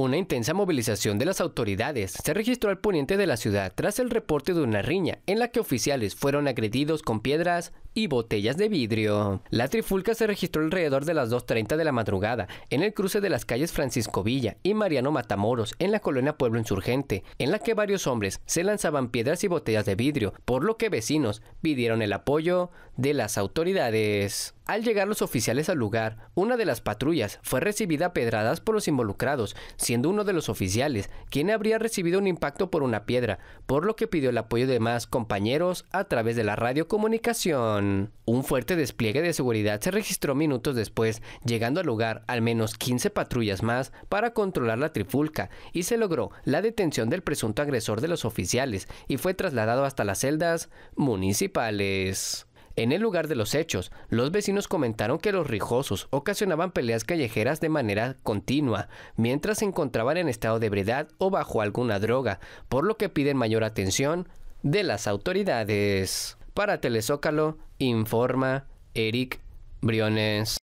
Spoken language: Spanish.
Una intensa movilización de las autoridades se registró al poniente de la ciudad tras el reporte de una riña en la que oficiales fueron agredidos con piedras y botellas de vidrio. La trifulca se registró alrededor de las 2.30 de la madrugada en el cruce de las calles Francisco Villa y Mariano Matamoros en la colonia Pueblo Insurgente, en la que varios hombres se lanzaban piedras y botellas de vidrio, por lo que vecinos pidieron el apoyo de las autoridades. Al llegar los oficiales al lugar, una de las patrullas fue recibida a pedradas por los involucrados, siendo uno de los oficiales quien habría recibido un impacto por una piedra, por lo que pidió el apoyo de más compañeros a través de la radiocomunicación. Un fuerte despliegue de seguridad se registró minutos después, llegando al lugar al menos 15 patrullas más para controlar la trifulca y se logró la detención del presunto agresor de los oficiales y fue trasladado hasta las celdas municipales. En el lugar de los hechos, los vecinos comentaron que los rijosos ocasionaban peleas callejeras de manera continua, mientras se encontraban en estado de ebriedad o bajo alguna droga, por lo que piden mayor atención de las autoridades. Para Telezócalo, informa Eric Briones.